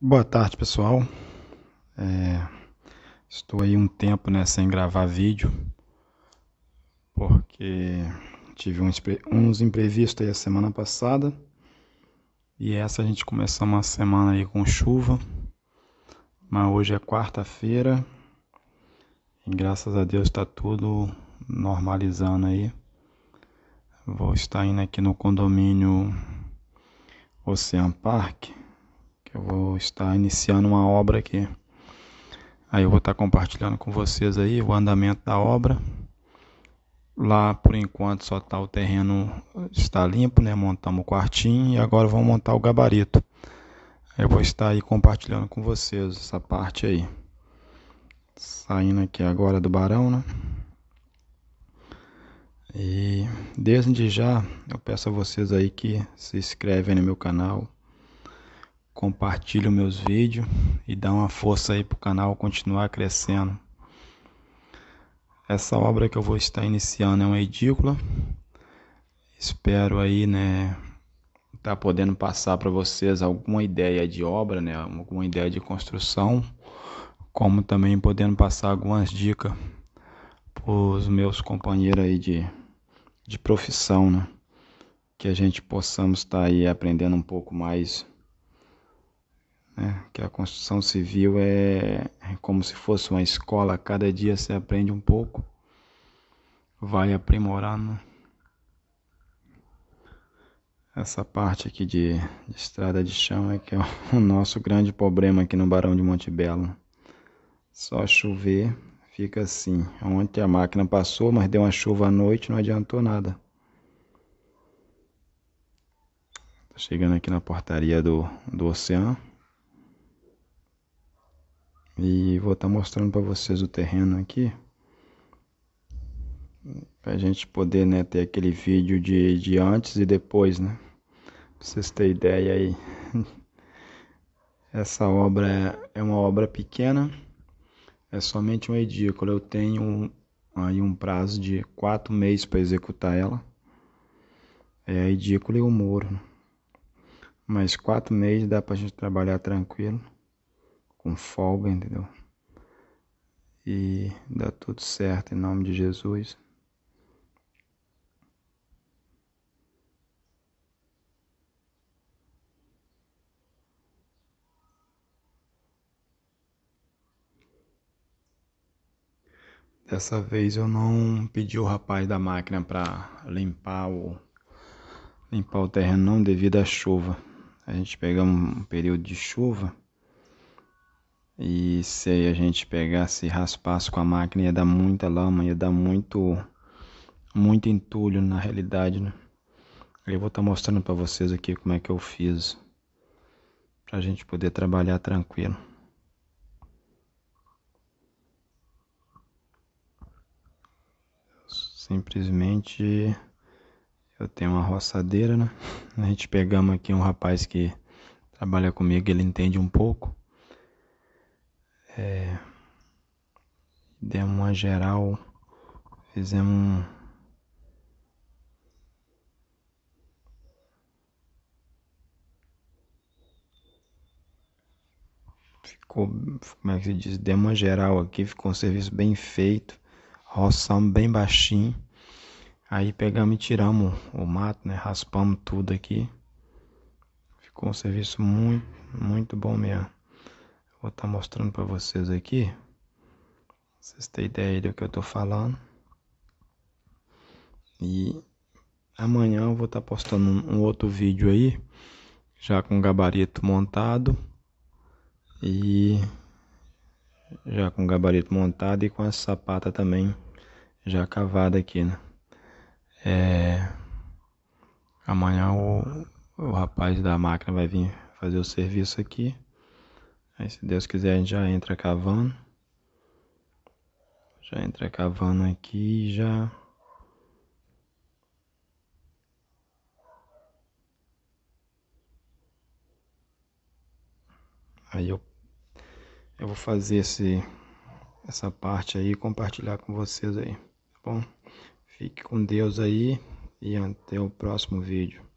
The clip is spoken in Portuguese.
Boa tarde, pessoal. É, estou aí um tempo né, sem gravar vídeo, porque tive uns, uns imprevistos aí a semana passada. E essa a gente começou uma semana aí com chuva, mas hoje é quarta-feira e graças a Deus está tudo normalizando aí. Vou estar indo aqui no condomínio Ocean Park que eu vou estar iniciando uma obra aqui. Aí eu vou estar compartilhando com vocês aí o andamento da obra. Lá por enquanto só está o terreno está limpo, né? Montamos o quartinho e agora vamos montar o gabarito. Eu vou estar aí compartilhando com vocês essa parte aí. Saindo aqui agora do barão, né? E desde já eu peço a vocês aí que se inscrevem no meu canal, compartilha os meus vídeos e dá uma força aí para o canal continuar crescendo. Essa obra que eu vou estar iniciando é uma edícula. Espero aí, né, tá podendo passar para vocês alguma ideia de obra, né, alguma ideia de construção, como também podendo passar algumas dicas para os meus companheiros aí de, de profissão, né, que a gente possamos estar tá aí aprendendo um pouco mais né? que a construção civil é, é como se fosse uma escola, cada dia você aprende um pouco, vai aprimorando. Essa parte aqui de, de estrada de chão é que é o nosso grande problema aqui no Barão de Montebello. Só chover fica assim. Ontem a máquina passou, mas deu uma chuva à noite, não adiantou nada. Tô tá chegando aqui na portaria do, do oceano. E vou estar tá mostrando para vocês o terreno aqui. Para a gente poder né, ter aquele vídeo de, de antes e depois, né? Pra vocês terem ideia aí. Essa obra é, é uma obra pequena, é somente um edículo. Eu tenho um, aí um prazo de quatro meses para executar ela. É a edícula e o muro. Mas quatro meses dá para a gente trabalhar tranquilo com folga, entendeu? E dá tudo certo em nome de Jesus. Dessa vez eu não pedi o rapaz da máquina para limpar o limpar o terreno não devido à chuva. A gente pegamos um período de chuva e se a gente pegasse e raspasse com a máquina, ia dar muita lama, ia dar muito, muito entulho na realidade, né? Eu vou estar tá mostrando para vocês aqui como é que eu fiz, para a gente poder trabalhar tranquilo. Simplesmente eu tenho uma roçadeira, né? A gente pegamos aqui um rapaz que trabalha comigo, ele entende um pouco. É, demos uma geral, fizemos um, ficou, como é que se diz, demos uma geral aqui, ficou um serviço bem feito, roçamos bem baixinho, aí pegamos e tiramos o mato, né, raspamos tudo aqui, ficou um serviço muito, muito bom mesmo vou estar tá mostrando para vocês aqui. Vocês têm ideia do que eu estou falando. E amanhã eu vou estar tá postando um outro vídeo aí, já com gabarito montado. E já com gabarito montado e com a sapata também já cavada aqui, né? É... Amanhã o, o rapaz da máquina vai vir fazer o serviço aqui. Aí, se Deus quiser, a gente já entra cavando. Já entra cavando aqui e já. Aí eu, eu vou fazer esse, essa parte aí e compartilhar com vocês aí, tá bom? Fique com Deus aí e até o próximo vídeo.